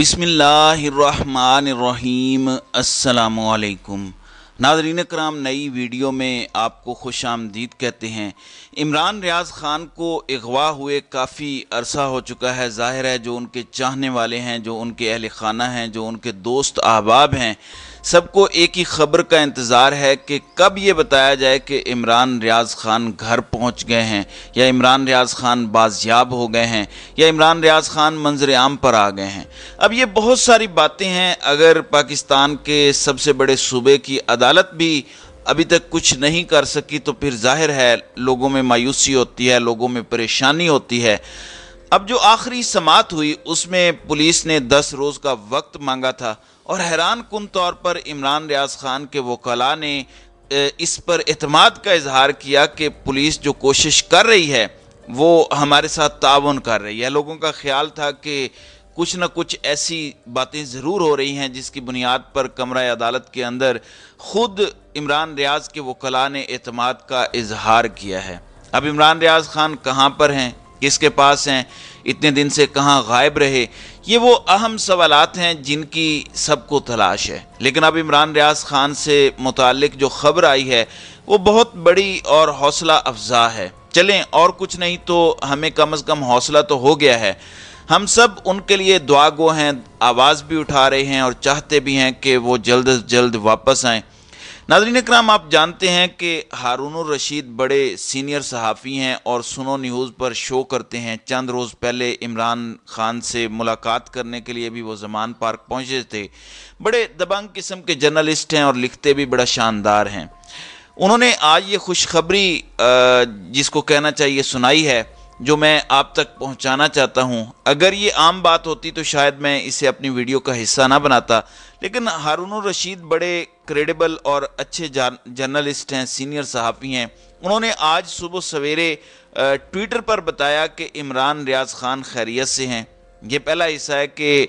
बिसमीम अल्लाम नाजरीन कराम नई वीडियो में आपको खुश आमदीद कहते हैं इमरान रियाज ख़ान को अगवा हुए काफ़ी अरसा हो चुका है ज़ाहिर है जो उनके चाहने वाले हैं जो उनके अहल खाना हैं जो उनके दोस्त अहबाब हैं सबको एक ही खबर का इंतज़ार है कि कब ये बताया जाए कि इमरान रियाज खान घर पहुंच गए हैं या इमरान रियाज खान बाजियाब हो गए हैं या इमरान रियाज खान मंजर आम पर आ गए हैं अब ये बहुत सारी बातें हैं अगर पाकिस्तान के सबसे बड़े सूबे की अदालत भी अभी तक कुछ नहीं कर सकी तो फिर जाहिर है लोगों में मायूसी होती है लोगों में परेशानी होती है अब जो आखिरी समात हुई उसमें पुलिस ने दस रोज़ का वक्त मांगा था और हैरान कन तौर पर इमरान रियाज खान के वकला ने इस पर अतमाद का इजहार किया कि पुलिस जो कोशिश कर रही है वो हमारे साथ ताउन कर रही है लोगों का ख्याल था कि कुछ ना कुछ ऐसी बातें ज़रूर हो रही हैं जिसकी बुनियाद पर कमरा अदालत के अंदर ख़ुद इमरान रियाज के वकला ने अतमाद का इजहार किया है अब इमरान रियाज खान कहाँ पर हैं किसके पास हैं इतने दिन से कहाँ गायब रहे ये वो अहम सवालत हैं जिनकी सबको तलाश है लेकिन अब इमरान रियाज खान से मुतक जो खबर आई है वो बहुत बड़ी और हौसला अफजा है चलें और कुछ नहीं तो हमें कम अज़ कम हौसला तो हो गया है हम सब उनके लिए दुआगो हैं आवाज़ भी उठा रहे हैं और चाहते भी हैं कि वो जल्द अज जल्द वापस आएँ नाजरीन कराम आप जानते हैं कि हारून रशीद बड़े सीनियर सहाफ़ी हैं और सुनो न्यूज़ पर शो करते हैं चंद रोज़ पहले इमरान खान से मुलाकात करने के लिए भी वो जमान पार्क पहुँचे थे बड़े दबंग किस्म के जर्नलिस्ट हैं और लिखते भी बड़ा शानदार हैं उन्होंने आज ये खुशखबरी जिसको कहना चाहिए सुनाई है जो मैं आप तक पहुंचाना चाहता हूं अगर ये आम बात होती तो शायद मैं इसे अपनी वीडियो का हिस्सा ना बनाता लेकिन हारून रशीद बड़े क्रेडिबल और अच्छे जर्नलिस्ट हैं सीनियर सहाफ़ी हैं उन्होंने आज सुबह सवेरे ट्विटर पर बताया कि इमरान रियाज खान खैरियत से हैं ये पहला हिस्सा है कि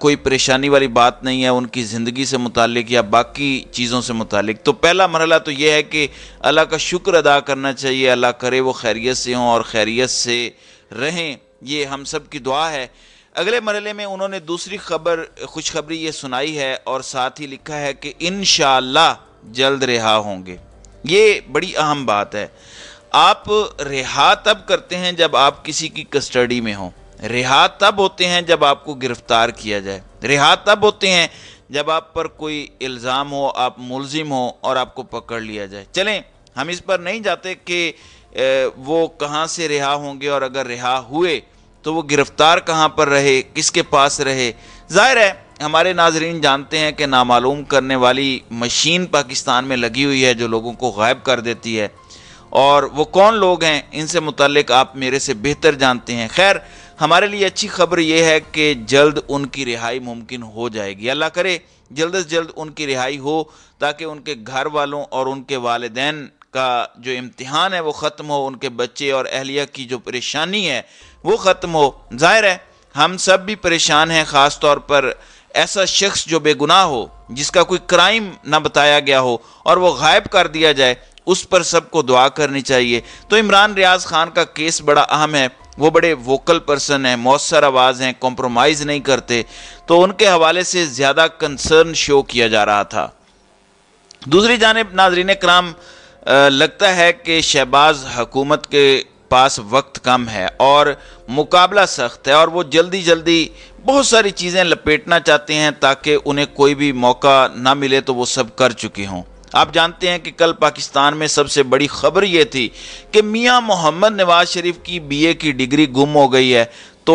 कोई परेशानी वाली बात नहीं है उनकी ज़िंदगी से मुतल या बाकी चीज़ों से मुतल तो पहला मरला तो यह है कि अल्लाह का शुक्र अदा करना चाहिए अल्लाह करे वो खैरियत से हों और खैरियत से रहें ये हम सब की दुआ है अगले मरले में उन्होंने दूसरी खबर खुशखबरी ये सुनाई है और साथ ही लिखा है कि इन जल्द रिहा होंगे ये बड़ी अहम बात है आप रिहा तब करते हैं जब आप किसी की कस्टडी में हों रिहा तब होते हैं जब आपको गिरफ्तार किया जाए रिहा तब होते हैं जब आप पर कोई इल्ज़ाम हो आप मुलजिम हो और आपको पकड़ लिया जाए चलें हम इस पर नहीं जाते कि वो कहाँ से रिहा होंगे और अगर रिहा हुए तो वो गिरफ्तार कहाँ पर रहे किसके पास रहे जाहिर है हमारे नाजरीन जानते हैं कि नामालूम करने वाली मशीन पाकिस्तान में लगी हुई है जो लोगों को गायब कर देती है और वो कौन लोग हैं इनसे मुतलक आप मेरे से बेहतर जानते हैं खैर हमारे लिए अच्छी खबर यह है कि जल्द उनकी रिहाई मुमकिन हो जाएगी अल्लाह करे जल्द अज जल्द उनकी रिहाई हो ताकि उनके घर वालों और उनके वालदेन का जो इम्तिहान है वो ख़त्म हो उनके बच्चे और अहलिया की जो परेशानी है वो ख़त्म हो जाहिर है हम सब भी परेशान हैं ख़ास तौर पर ऐसा शख्स जो बेगुनाह हो जिसका कोई क्राइम ना बताया गया हो और वो गायब कर दिया जाए उस पर सबको दुआ करनी चाहिए तो इमरान रियाज खान का केस बड़ा अहम है वो बड़े वोकल पर्सन हैं मौसर आवाज़ हैं कॉम्प्रोमाइज़ नहीं करते तो उनके हवाले से ज़्यादा कंसर्न शो किया जा रहा था दूसरी जानब नाजरीन कराम लगता है कि शहबाज हकूमत के पास वक्त कम है और मुकाबला सख्त है और वो जल्दी जल्दी बहुत सारी चीज़ें लपेटना चाहते हैं ताकि उन्हें कोई भी मौका ना मिले तो वो सब कर चुके हों आप जानते हैं कि कल पाकिस्तान में सबसे बड़ी खबर ये थी कि मियां मोहम्मद नवाज शरीफ की बीए की डिग्री गुम हो गई है तो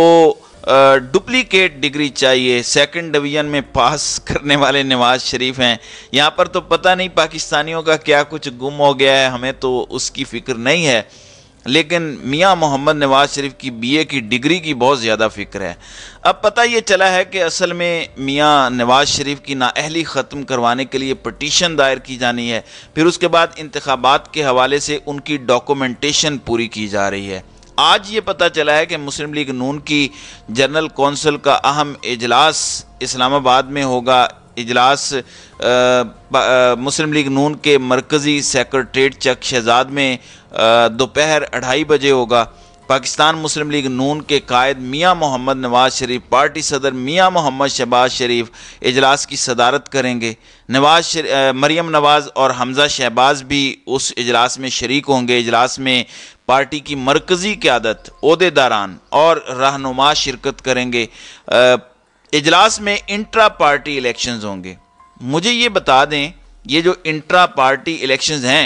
डुप्लीकेट डिग्री चाहिए सेकंड डिवीज़न में पास करने वाले नवाज शरीफ हैं यहाँ पर तो पता नहीं पाकिस्तानियों का क्या कुछ गुम हो गया है हमें तो उसकी फ़िक्र नहीं है लेकिन मियां मोहम्मद नवाज शरीफ की बीए की डिग्री की बहुत ज़्यादा फ़िक्र है अब पता ये चला है कि असल में मियां नवाज शरीफ की नाअहली ख़त्म करवाने के लिए पटिशन दायर की जानी है फिर उसके बाद इंतबात के हवाले से उनकी डॉक्यूमेंटेशन पूरी की जा रही है आज ये पता चला है कि मुस्लिम लीग नून की जनरल कौंसिल का अहम इजलास इस्लामाबाद में होगा इजलास मुस्लिम लीग नून के मरकज़ी सेक्रट्रेट चक शहजाद में दोपहर अढ़ाई बजे होगा पाकिस्तान मुस्लिम लीग नून के कायद मियां मोहम्मद नवाज शरीफ पार्टी सदर मियां मोहम्मद शहबाज शरीफ इजलास की सदारत करेंगे नवाज मरियम नवाज और हमज़ा शहबाज भी उस इजलास में शरीक होंगे इजलास में पार्टी की मरकजी क्यादत अहदेदारान और रहनुमा शिरकत करेंगे इजलास में इंट्रा पार्टी इलेक्शंस होंगे मुझे ये बता दें ये जो इंट्रा पार्टी इलेक्शंस हैं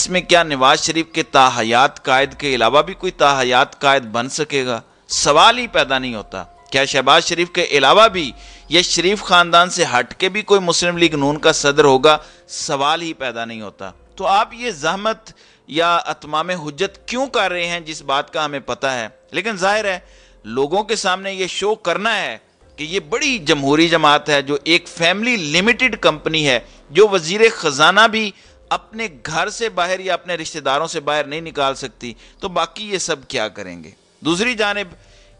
इसमें क्या नवाज शरीफ के ताहयात कायद के अलावा भी कोई ताहयात कायद बन सकेगा सवाल ही पैदा नहीं होता क्या शहबाज शरीफ के अलावा भी यह शरीफ खानदान से हट के भी कोई मुस्लिम लीग नून का सदर होगा सवाल ही पैदा नहीं होता तो आप ये जहमत या अतमाम हजत क्यों कर रहे हैं जिस बात का हमें पता है लेकिन जाहिर है लोगों के सामने ये शो करना है कि ये बड़ी जमहूरी जमात है जो एक फैमिली लिमिटेड कंपनी है जो वजीर ख़जाना भी अपने घर से बाहर या अपने रिश्तेदारों से बाहर नहीं निकाल सकती तो बाकी ये सब क्या करेंगे दूसरी जानब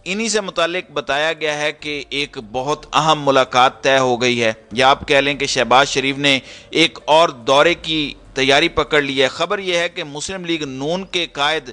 इन्हीं से मुतलक बताया गया है कि एक बहुत अहम मुलाकात तय हो गई है या आप कह लें कि शहबाज शरीफ ने एक और दौरे की तैयारी पकड़ ली है खबर यह है कि मुस्लिम लीग नून के कायद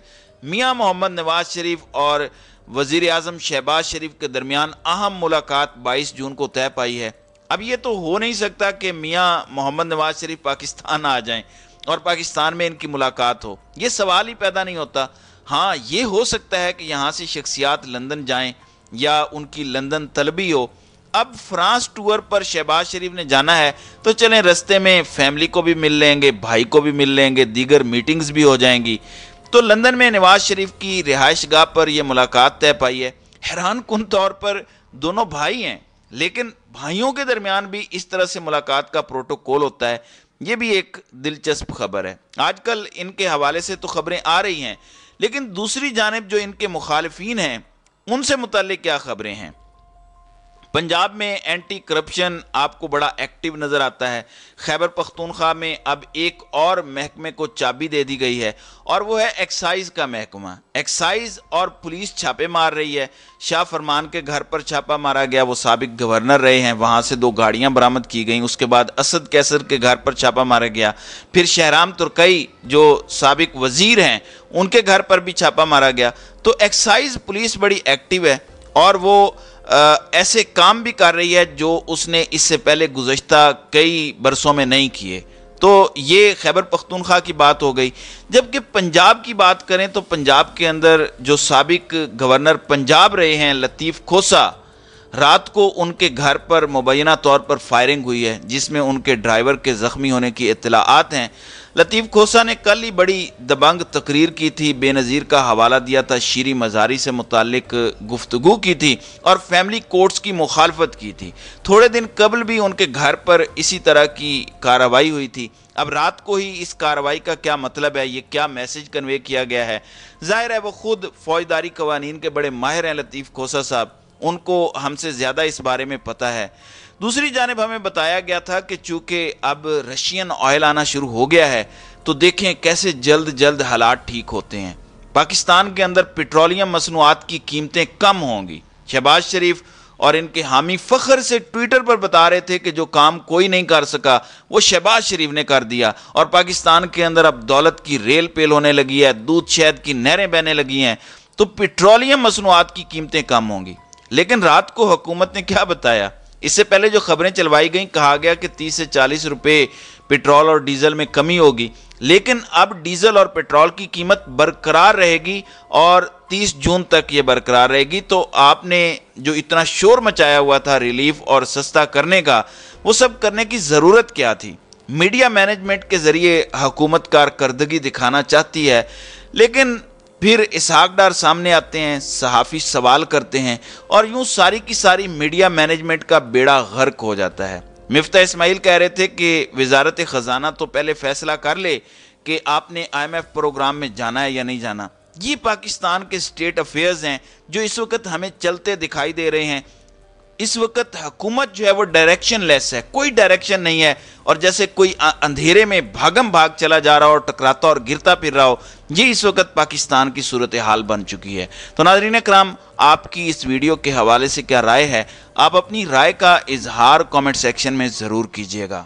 मियाँ मोहम्मद नवाज शरीफ और वजीर अजम शहबाज शरीफ के दरमियान अहम मुलाकात बाईस जून को तय पाई है अब ये तो हो नहीं सकता कि मियाँ मोहम्मद नवाज शरीफ पाकिस्तान आ जाएँ और पाकिस्तान में इनकी मुलाकात हो ये सवाल ही पैदा नहीं होता हाँ ये हो सकता है कि यहाँ से शख्सियात लंदन जाएं या उनकी लंदन तलबी हो अब फ्रांस टूर पर शहबाज शरीफ ने जाना है तो चलें रस्ते में फैमिली को भी मिल लेंगे भाई को भी मिल लेंगे दीगर मीटिंग्स भी हो जाएंगी तो लंदन में नवाज शरीफ की रिहाइश गाह पर यह मुलाकात तय पाई है हैरान कन तौर पर दोनों भाई हैं लेकिन भाइयों के दरमियान भी इस तरह से मुलाकात का प्रोटोकॉल होता है ये भी एक दिलचस्प खबर है आजकल इनके हवाले से तो खबरें आ रही हैं लेकिन दूसरी जानब जो इनके मुखालफी हैं उनसे मुतल क्या खबरें हैं पंजाब में एंटी करप्शन आपको बड़ा एक्टिव नज़र आता है खैबर पख्तूनख्वा में अब एक और महकमे को चाबी दे दी गई है और वो है एक्साइज का महकमा एक्साइज और पुलिस छापे मार रही है शाह फरमान के घर पर छापा मारा गया वो सबक गवर्नर रहे हैं वहाँ से दो गाड़ियाँ बरामद की गई उसके बाद असद कैसर के घर पर छापा मारा गया फिर शहराम तुर्कई जो सबक वज़ीर हैं उनके घर पर भी छापा मारा गया तो एक्साइज पुलिस बड़ी एक्टिव है और वो ऐसे काम भी कर रही है जो उसने इससे पहले गुज्त कई बरसों में नहीं किए तो ये खैबर पख्तूनख्वा की बात हो गई जबकि पंजाब की बात करें तो पंजाब के अंदर जो सबक गवर्नर पंजाब रहे हैं लतीफ़ खोसा रात को उनके घर पर मुबैना तौर पर फायरिंग हुई है जिसमें उनके ड्राइवर के ज़ख्मी होने की इतलाआत हैं लतीफ़ खोसा ने कल ही बड़ी दबंग तकरीर की थी बेनज़ीर का हवाला दिया था शीरी मजारी से मुतक गुफ्तु की थी और फैमिली कोर्ट्स की मुखालफत की थी थोड़े दिन कबल भी उनके घर पर इसी तरह की कार्रवाई हुई थी अब रात को ही इस कार्रवाई का क्या मतलब है ये क्या मैसेज कन्वे किया गया है ज़ाहिर है वो खुद फौजदारी कवानीन के बड़े माहिर हैं लतीफ़ खोसा साहब उनको हमसे ज़्यादा इस बारे में पता है दूसरी जानब हमें बताया गया था कि चूंकि अब रशियन ऑयल आना शुरू हो गया है तो देखें कैसे जल्द जल्द हालात ठीक होते हैं पाकिस्तान के अंदर पेट्रोलियम मसनूआत की कीमतें कम होंगी शहबाज शरीफ और इनके हामी फ़खर से ट्विटर पर बता रहे थे कि जो काम कोई नहीं कर सका वो शहबाज शरीफ ने कर दिया और पाकिस्तान के अंदर अब दौलत की रेल पेल होने लगी है दूध शहद की नहरें बहने लगी हैं तो पेट्रोलियम मसनूआत की कीमतें कम होंगी लेकिन रात को हुकूमत ने क्या बताया इससे पहले जो खबरें चलवाई गई कहा गया कि 30 से 40 रुपए पेट्रोल और डीजल में कमी होगी लेकिन अब डीजल और पेट्रोल की कीमत बरकरार रहेगी और 30 जून तक ये बरकरार रहेगी तो आपने जो इतना शोर मचाया हुआ था रिलीफ और सस्ता करने का वो सब करने की ज़रूरत क्या थी मीडिया मैनेजमेंट के ज़रिए हुकूमत कार दिखाना चाहती है लेकिन फिर इसहाक डार सामने आते हैं सहाफ़ी सवाल करते हैं और यूं सारी की सारी मीडिया मैनेजमेंट का बेड़ा गर्क हो जाता है मिफ्ता इस्माइल कह रहे थे कि वजारत ख़जाना तो पहले फैसला कर ले कि आपने आईएमएफ प्रोग्राम में जाना है या नहीं जाना ये पाकिस्तान के स्टेट अफेयर्स हैं जो इस वक्त हमें चलते दिखाई दे रहे हैं इस वक्त हुकूमत जो है वो डायरेक्शन लेस है कोई डायरेक्शन नहीं है और जैसे कोई अंधेरे में भागम भाग चला जा रहा हो टकराता और गिरता फिर रहा हो ये इस वक्त पाकिस्तान की सूरत हाल बन चुकी है तो नाजरीन कराम आपकी इस वीडियो के हवाले से क्या राय है आप अपनी राय का इजहार कमेंट सेक्शन में ज़रूर कीजिएगा